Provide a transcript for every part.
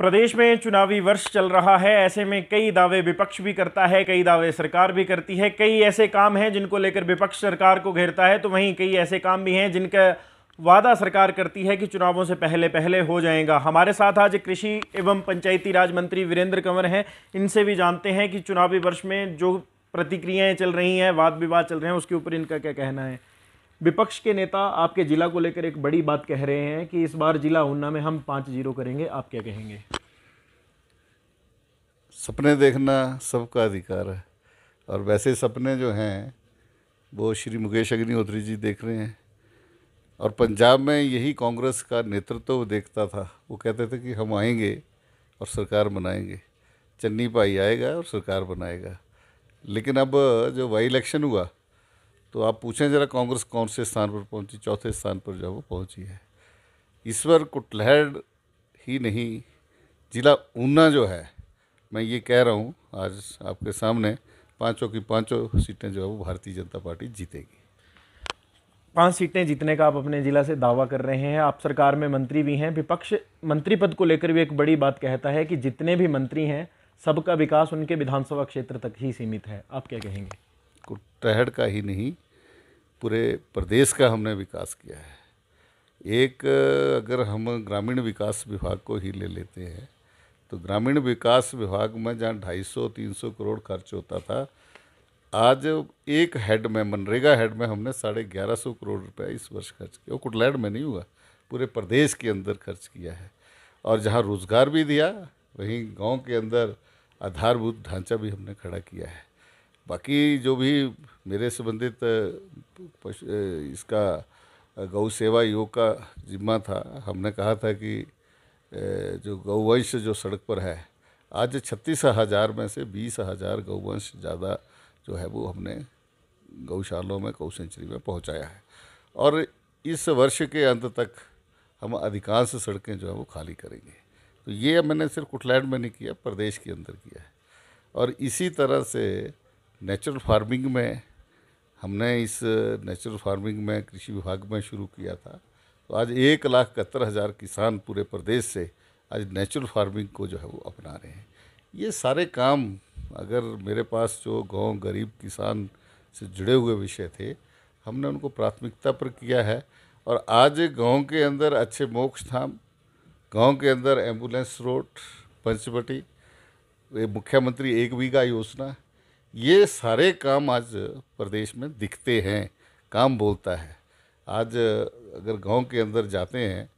प्रदेश में चुनावी वर्ष चल रहा है ऐसे में कई दावे विपक्ष भी करता है कई दावे सरकार भी करती है कई ऐसे काम हैं जिनको लेकर विपक्ष सरकार को घेरता है तो वहीं कई ऐसे काम भी हैं जिनका वादा सरकार करती है कि चुनावों से पहले पहले हो जाएगा हमारे साथ आज कृषि एवं पंचायती राज मंत्री वीरेंद्र कंवर हैं इनसे भी जानते हैं कि चुनावी वर्ष में जो प्रतिक्रियाएँ चल रही हैं वाद विवाद चल रहे हैं उसके ऊपर इनका क्या कहना है विपक्ष के नेता आपके जिला को लेकर एक बड़ी बात कह रहे हैं कि इस बार जिला ऊना में हम पाँच जीरो करेंगे आप क्या कहेंगे सपने देखना सबका अधिकार है और वैसे सपने जो हैं वो श्री मुकेश अग्निहोत्री जी देख रहे हैं और पंजाब में यही कांग्रेस का नेतृत्व देखता था वो कहते थे कि हम आएंगे और सरकार बनाएंगे चन्नी भाई आएगा और सरकार बनाएगा लेकिन अब जो वाई इलेक्शन हुआ तो आप पूछें ज़रा कांग्रेस कौन से स्थान पर पहुंची चौथे स्थान पर जो वो पहुंची है ईश्वर कुटलहड़ ही नहीं जिला ऊना जो है मैं ये कह रहा हूँ आज आपके सामने पांचों की पांचों सीटें जो है वो भारतीय जनता पार्टी जीतेगी पांच सीटें जीतने का आप अपने ज़िला से दावा कर रहे हैं आप सरकार में मंत्री भी हैं विपक्ष मंत्री पद को लेकर भी एक बड़ी बात कहता है कि जितने भी मंत्री हैं सबका विकास उनके विधानसभा क्षेत्र तक ही सीमित है आप क्या कहेंगे कुटहड़ का ही नहीं पूरे प्रदेश का हमने विकास किया है एक अगर हम ग्रामीण विकास विभाग को ही ले लेते हैं तो ग्रामीण विकास विभाग में जहाँ ढाई सौ तीन सौ करोड़ खर्च होता था आज एक हेड में मनरेगा हेड में हमने साढ़े ग्यारह सौ करोड़ रुपया इस वर्ष खर्च किया वो कुटलैंड में नहीं हुआ पूरे प्रदेश के अंदर खर्च किया है और जहाँ रोज़गार भी दिया वहीं गांव के अंदर आधारभूत ढांचा भी हमने खड़ा किया है बाकी जो भी मेरे संबंधित इसका गौ सेवा योग का जिम्मा था हमने कहा था कि जो गौवंश जो सड़क पर है आज छत्तीस हज़ार में से बीस हज़ार गौवंश ज़्यादा जो है वो हमने गौशालों में गौ सेंचुरी में पहुंचाया है और इस वर्ष के अंत तक हम अधिकांश सड़कें जो है वो खाली करेंगे तो ये मैंने सिर्फ कुटलैंड में नहीं किया प्रदेश के अंदर किया है और इसी तरह से नेचुरल फार्मिंग में हमने इस नेचुरल फार्मिंग में कृषि विभाग में शुरू किया था तो आज एक लाख इकहत्तर हज़ार किसान पूरे प्रदेश से आज नेचुरल फार्मिंग को जो है वो अपना रहे हैं ये सारे काम अगर मेरे पास जो गांव गरीब किसान से जुड़े हुए विषय थे हमने उनको प्राथमिकता पर किया है और आज गांव के अंदर अच्छे मोक्ष धाम गांव के अंदर एम्बुलेंस रोड पंचवटी मुख्यमंत्री एक बीघा योजना ये सारे काम आज प्रदेश में दिखते हैं काम बोलता है आज अगर गांव के अंदर जाते हैं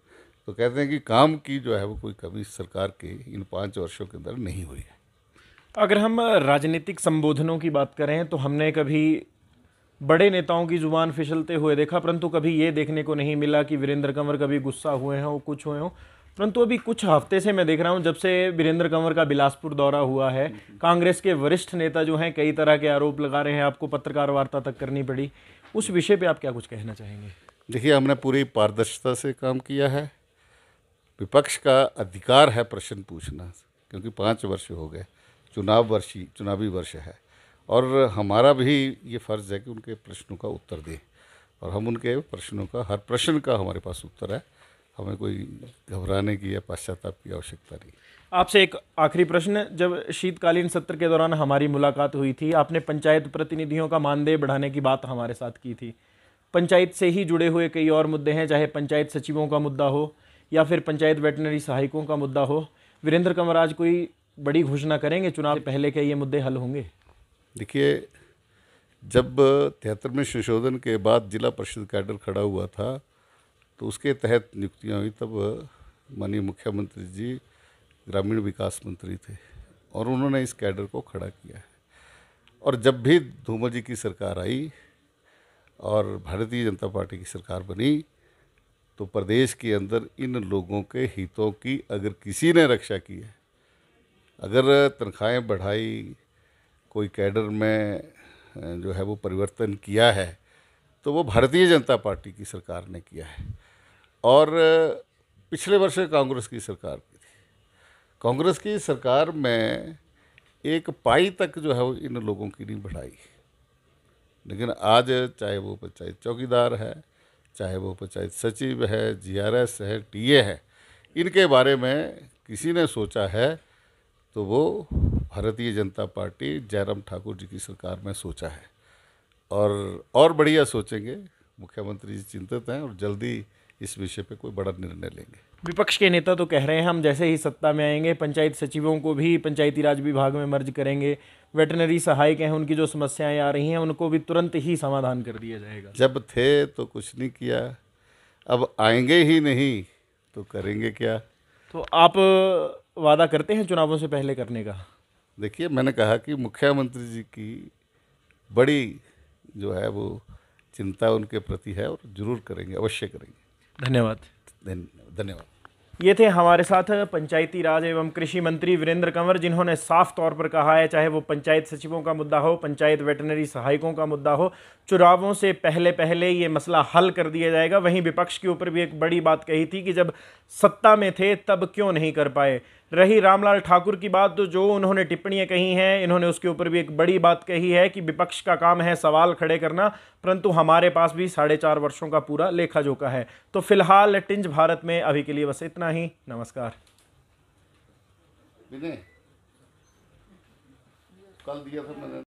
तो कहते हैं कि काम की जो है वो कोई कमी सरकार की इन पाँच वर्षों के अंदर नहीं हुई है अगर हम राजनीतिक संबोधनों की बात करें तो हमने कभी बड़े नेताओं की जुबान फिसलते हुए देखा परंतु कभी ये देखने को नहीं मिला कि वीरेंद्र कंवर कभी गुस्सा हुए हों कुछ हुए हों परंतु अभी कुछ हफ्ते से मैं देख रहा हूं जब से वीरेंद्र कंवर का बिलासपुर दौरा हुआ है कांग्रेस के वरिष्ठ नेता जो हैं कई तरह के आरोप लगा रहे हैं आपको पत्रकार वार्ता तक करनी पड़ी उस विषय पे आप क्या कुछ कहना चाहेंगे देखिए हमने पूरी पारदर्शिता से काम किया है विपक्ष का अधिकार है प्रश्न पूछना क्योंकि पाँच वर्ष हो गए चुनाव वर्षी चुनावी वर्ष है और हमारा भी ये फ़र्ज़ है कि उनके प्रश्नों का उत्तर दें और हम उनके प्रश्नों का हर प्रश्न का हमारे पास उत्तर है हमें कोई घबराने की या पश्चाताप की आवश्यकता नहीं आपसे एक आखिरी प्रश्न जब शीतकालीन सत्र के दौरान हमारी मुलाकात हुई थी आपने पंचायत प्रतिनिधियों का मानदेय बढ़ाने की बात हमारे साथ की थी पंचायत से ही जुड़े हुए कई और मुद्दे हैं चाहे पंचायत सचिवों का मुद्दा हो या फिर पंचायत वेटनरी सहायकों का मुद्दा हो वीरेंद्र कंवर आज कोई बड़ी घोषणा करेंगे चुनाव पहले के ये मुद्दे हल होंगे देखिए जब तिहत्तर में संशोधन के बाद जिला परिषद कैडर खड़ा हुआ था तो उसके तहत नियुक्तियाँ हुई तब माननीय मुख्यमंत्री जी ग्रामीण विकास मंत्री थे और उन्होंने इस कैडर को खड़ा किया है और जब भी धूमल जी की सरकार आई और भारतीय जनता पार्टी की सरकार बनी तो प्रदेश के अंदर इन लोगों के हितों की अगर किसी ने रक्षा की है अगर तनख्वाहें बढ़ाई कोई कैडर में जो है वो परिवर्तन किया है तो वो भारतीय जनता पार्टी की सरकार ने किया है और पिछले वर्ष कांग्रेस की सरकार की थी कांग्रेस की सरकार में एक पाई तक जो है वो इन लोगों की नहीं बढ़ाई लेकिन आज चाहे वो पंचायत चौकीदार है चाहे वो पंचायत सचिव है जीआरएस है टीए है इनके बारे में किसी ने सोचा है तो वो भारतीय जनता पार्टी जयराम ठाकुर जी की सरकार में सोचा है और और बढ़िया सोचेंगे मुख्यमंत्री जी चिंतित हैं और जल्दी इस विषय पे कोई बड़ा निर्णय लेंगे विपक्ष के नेता तो कह रहे हैं हम जैसे ही सत्ता में आएंगे पंचायत सचिवों को भी पंचायती राज विभाग में मर्ज करेंगे वेटनरी सहायक हैं उनकी जो समस्याएं आ रही हैं उनको भी तुरंत ही समाधान कर दिया जाएगा जब थे तो कुछ नहीं किया अब आएंगे ही नहीं तो करेंगे क्या तो आप वादा करते हैं चुनावों से पहले करने का देखिए मैंने कहा कि मुख्यमंत्री जी की बड़ी जो है वो चिंता उनके प्रति है और ज़रूर करेंगे अवश्य करेंगे धन्यवाद धन्यवाद ये थे हमारे साथ पंचायती राज एवं कृषि मंत्री वीरेंद्र कंवर जिन्होंने साफ तौर पर कहा है चाहे वो पंचायत सचिवों का मुद्दा हो पंचायत वेटनरी सहायकों का मुद्दा हो चुनावों से पहले पहले ये मसला हल कर दिया जाएगा वहीं विपक्ष के ऊपर भी एक बड़ी बात कही थी कि जब सत्ता में थे तब क्यों नहीं कर पाए रही रामलाल ठाकुर की बात तो जो उन्होंने टिप्पणियां कही हैं इन्होंने उसके ऊपर भी एक बड़ी बात कही है कि विपक्ष का काम है सवाल खड़े करना परंतु हमारे पास भी साढ़े चार वर्षों का पूरा लेखा जोखा है तो फिलहाल टिंज भारत में अभी के लिए बस इतना ही नमस्कार कल दिया था मैंने